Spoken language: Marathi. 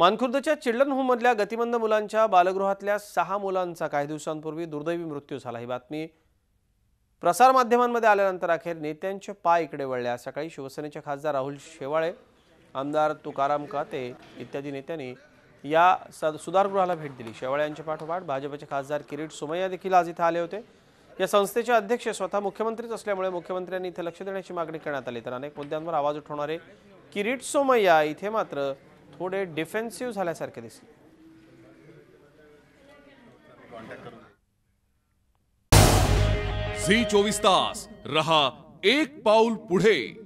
मानखुर्दच्या चिल्ड्रन होममधल्या गतिमंद मुलांच्या बालगृहातल्या सहा मुलांचा काही दिवसांपूर्वी दुर्दैवी मृत्यू झाला ही बातमी प्रसारमाध्यमांमध्ये आल्यानंतर अखेर नेत्यांचे पाय इकडे वळल्या सकाळी शिवसेनेचे खासदार राहुल शेवाळे आमदार तुकाराम काते इत्यादी नेत्यांनी या सुधारगृहाला भेट दिली शेवाळे यांच्या पाठोपाठ भाजपचे खासदार किरीट सोमय्या देखील आज इथं आले होते या संस्थेचे अध्यक्ष स्वतः मुख्यमंत्रीच असल्यामुळे मुख्यमंत्र्यांनी इथे लक्ष देण्याची मागणी करण्यात आली तर अनेक मुद्द्यांवर आवाज उठवणारे किरीट सोमय्या इथे मात्र थोडे डिफेन्सिव्ह झाल्यासारखे दिसले झी चोवीस तास रहा एक पाऊल पुढे